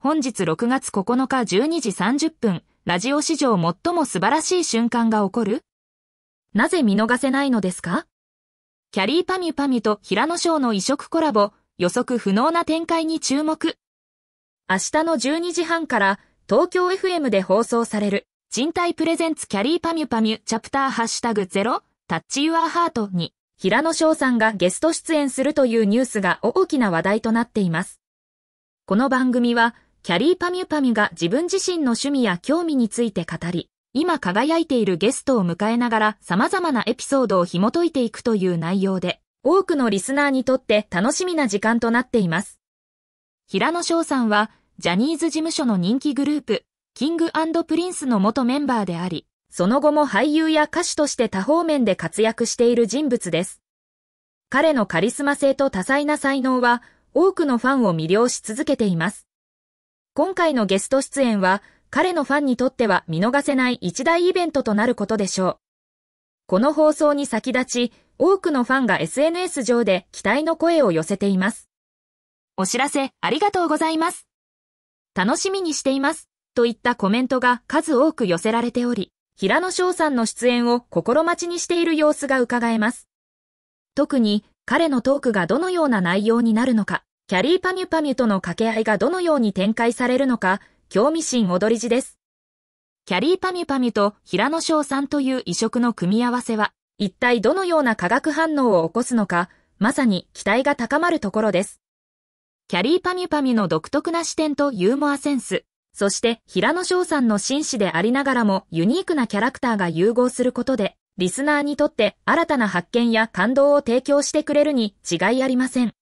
本日6月9日12時30分、ラジオ史上最も素晴らしい瞬間が起こるなぜ見逃せないのですかキャリーパミュパミュと平野翔の異色コラボ、予測不能な展開に注目。明日の12時半から東京 FM で放送される人体プレゼンツキャリーパミュパミュチャプターハッシュタグゼロ、タッチユアハートに平野翔さんがゲスト出演するというニュースが大きな話題となっています。この番組はキャリーパミュパミュが自分自身の趣味や興味について語り、今輝いているゲストを迎えながら様々なエピソードを紐解いていくという内容で、多くのリスナーにとって楽しみな時間となっています。平野翔さんは、ジャニーズ事務所の人気グループ、キングプリンスの元メンバーであり、その後も俳優や歌手として多方面で活躍している人物です。彼のカリスマ性と多彩な才能は、多くのファンを魅了し続けています。今回のゲスト出演は、彼のファンにとっては見逃せない一大イベントとなることでしょう。この放送に先立ち、多くのファンが SNS 上で期待の声を寄せています。お知らせありがとうございます。楽しみにしています。といったコメントが数多く寄せられており、平野翔さんの出演を心待ちにしている様子が伺えます。特に彼のトークがどのような内容になるのか、キャリーパミュパミュとの掛け合いがどのように展開されるのか、興味深踊り字です。キャリーパミュパミュと平野翔さんという異色の組み合わせは、一体どのような化学反応を起こすのか、まさに期待が高まるところです。キャリーパミュパミュの独特な視点とユーモアセンス、そして平野翔さんの紳士でありながらもユニークなキャラクターが融合することで、リスナーにとって新たな発見や感動を提供してくれるに違いありません。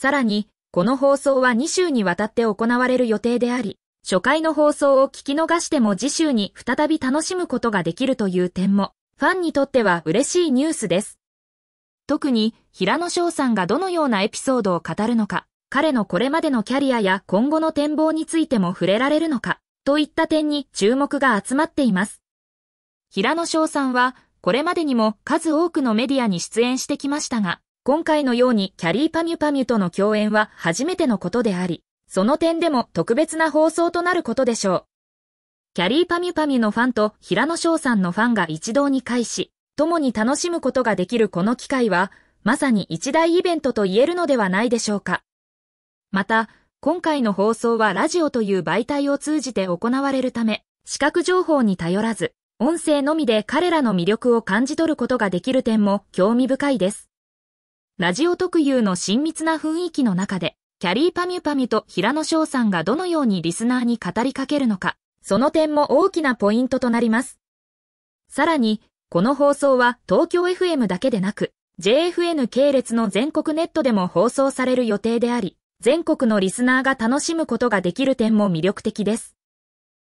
さらに、この放送は2週にわたって行われる予定であり、初回の放送を聞き逃しても次週に再び楽しむことができるという点も、ファンにとっては嬉しいニュースです。特に、平野翔さんがどのようなエピソードを語るのか、彼のこれまでのキャリアや今後の展望についても触れられるのか、といった点に注目が集まっています。平野翔さんは、これまでにも数多くのメディアに出演してきましたが、今回のようにキャリーパミュパミュとの共演は初めてのことであり、その点でも特別な放送となることでしょう。キャリーパミュパミュのファンと平野翔さんのファンが一堂に会し、共に楽しむことができるこの機会は、まさに一大イベントと言えるのではないでしょうか。また、今回の放送はラジオという媒体を通じて行われるため、視覚情報に頼らず、音声のみで彼らの魅力を感じ取ることができる点も興味深いです。ラジオ特有の親密な雰囲気の中で、キャリーパミュパミュと平野翔さんがどのようにリスナーに語りかけるのか、その点も大きなポイントとなります。さらに、この放送は東京 FM だけでなく、JFN 系列の全国ネットでも放送される予定であり、全国のリスナーが楽しむことができる点も魅力的です。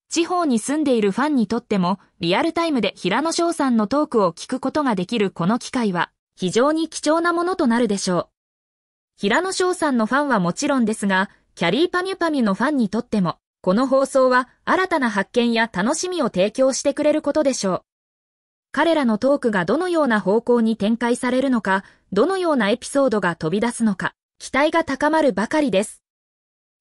地方に住んでいるファンにとっても、リアルタイムで平野翔さんのトークを聞くことができるこの機会は、非常に貴重なものとなるでしょう。平野翔さんのファンはもちろんですが、キャリーパミュパミュのファンにとっても、この放送は新たな発見や楽しみを提供してくれることでしょう。彼らのトークがどのような方向に展開されるのか、どのようなエピソードが飛び出すのか、期待が高まるばかりです。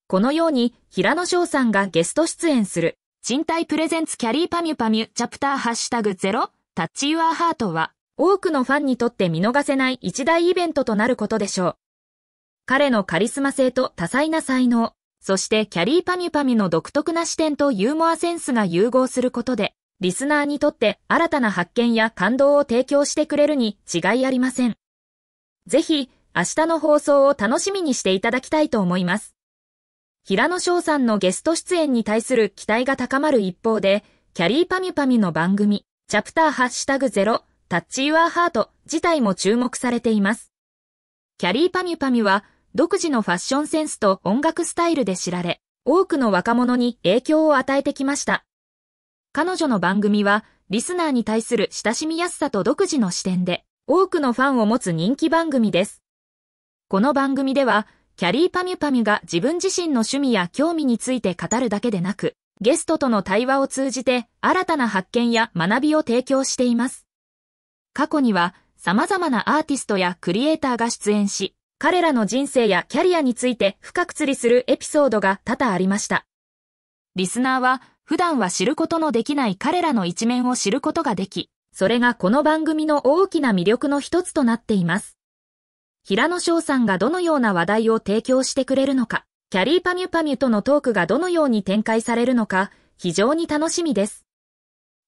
このように、平野翔さんがゲスト出演する、賃貸プレゼンツキャリーパミュパミュチャプターハッシュタグ0タッチユアハートは、多くのファンにとって見逃せない一大イベントとなることでしょう。彼のカリスマ性と多彩な才能、そしてキャリーパミュパミュの独特な視点とユーモアセンスが融合することで、リスナーにとって新たな発見や感動を提供してくれるに違いありません。ぜひ、明日の放送を楽しみにしていただきたいと思います。平野翔さんのゲスト出演に対する期待が高まる一方で、キャリーパミュパミュの番組、チャプターハッシュタグ0、タッチ・ユア・ハート自体も注目されています。キャリーパミュパミュは独自のファッションセンスと音楽スタイルで知られ、多くの若者に影響を与えてきました。彼女の番組は、リスナーに対する親しみやすさと独自の視点で、多くのファンを持つ人気番組です。この番組では、キャリーパミュパミュが自分自身の趣味や興味について語るだけでなく、ゲストとの対話を通じて新たな発見や学びを提供しています。過去には様々なアーティストやクリエイターが出演し、彼らの人生やキャリアについて深く釣りするエピソードが多々ありました。リスナーは普段は知ることのできない彼らの一面を知ることができ、それがこの番組の大きな魅力の一つとなっています。平野翔さんがどのような話題を提供してくれるのか、キャリーパミュパミュとのトークがどのように展開されるのか、非常に楽しみです。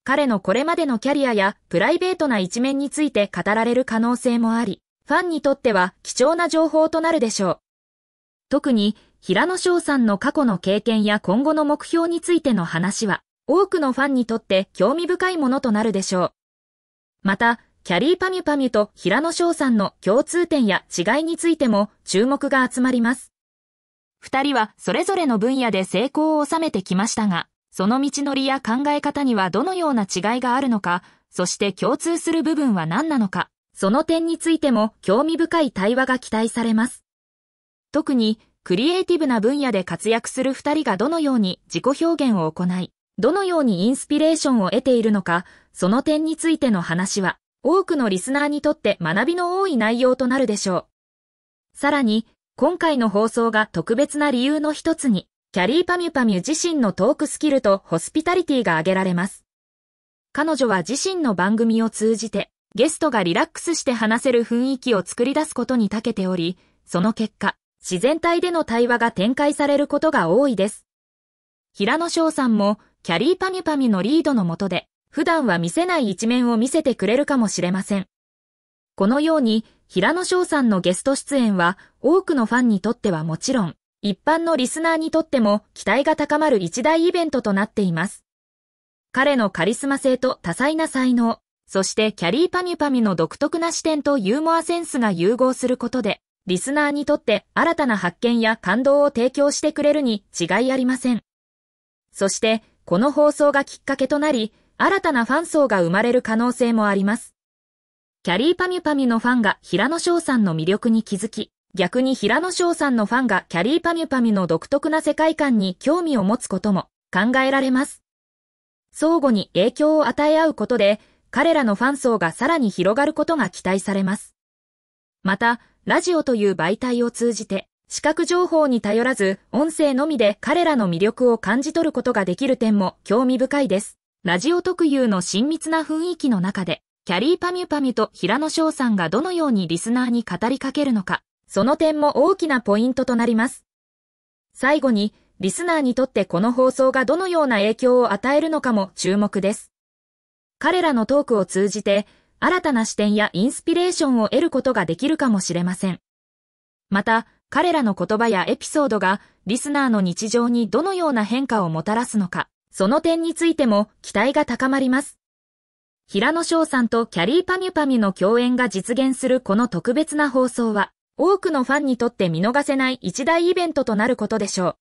彼のこれまでのキャリアやプライベートな一面について語られる可能性もあり、ファンにとっては貴重な情報となるでしょう。特に、平野翔さんの過去の経験や今後の目標についての話は、多くのファンにとって興味深いものとなるでしょう。また、キャリーパミュパミュと平野翔さんの共通点や違いについても注目が集まります。二人はそれぞれの分野で成功を収めてきましたが、その道のりや考え方にはどのような違いがあるのか、そして共通する部分は何なのか、その点についても興味深い対話が期待されます。特に、クリエイティブな分野で活躍する二人がどのように自己表現を行い、どのようにインスピレーションを得ているのか、その点についての話は、多くのリスナーにとって学びの多い内容となるでしょう。さらに、今回の放送が特別な理由の一つに、キャリーパミュパミュ自身のトークスキルとホスピタリティが挙げられます。彼女は自身の番組を通じて、ゲストがリラックスして話せる雰囲気を作り出すことに長けており、その結果、自然体での対話が展開されることが多いです。平野翔さんも、キャリーパミュパミュのリードのもとで、普段は見せない一面を見せてくれるかもしれません。このように、平野翔さんのゲスト出演は、多くのファンにとってはもちろん、一般のリスナーにとっても期待が高まる一大イベントとなっています。彼のカリスマ性と多彩な才能、そしてキャリーパミュパミュの独特な視点とユーモアセンスが融合することで、リスナーにとって新たな発見や感動を提供してくれるに違いありません。そして、この放送がきっかけとなり、新たなファン層が生まれる可能性もあります。キャリーパミュパミュのファンが平野翔さんの魅力に気づき、逆に平野翔さんのファンがキャリーパミュパミュの独特な世界観に興味を持つことも考えられます。相互に影響を与え合うことで、彼らのファン層がさらに広がることが期待されます。また、ラジオという媒体を通じて、視覚情報に頼らず、音声のみで彼らの魅力を感じ取ることができる点も興味深いです。ラジオ特有の親密な雰囲気の中で、キャリーパミュパミュと平野翔さんがどのようにリスナーに語りかけるのか、その点も大きなポイントとなります。最後に、リスナーにとってこの放送がどのような影響を与えるのかも注目です。彼らのトークを通じて、新たな視点やインスピレーションを得ることができるかもしれません。また、彼らの言葉やエピソードが、リスナーの日常にどのような変化をもたらすのか、その点についても期待が高まります。平野翔さんとキャリーパミュパミュの共演が実現するこの特別な放送は、多くのファンにとって見逃せない一大イベントとなることでしょう。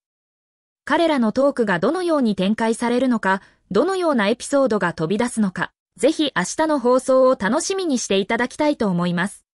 彼らのトークがどのように展開されるのか、どのようなエピソードが飛び出すのか、ぜひ明日の放送を楽しみにしていただきたいと思います。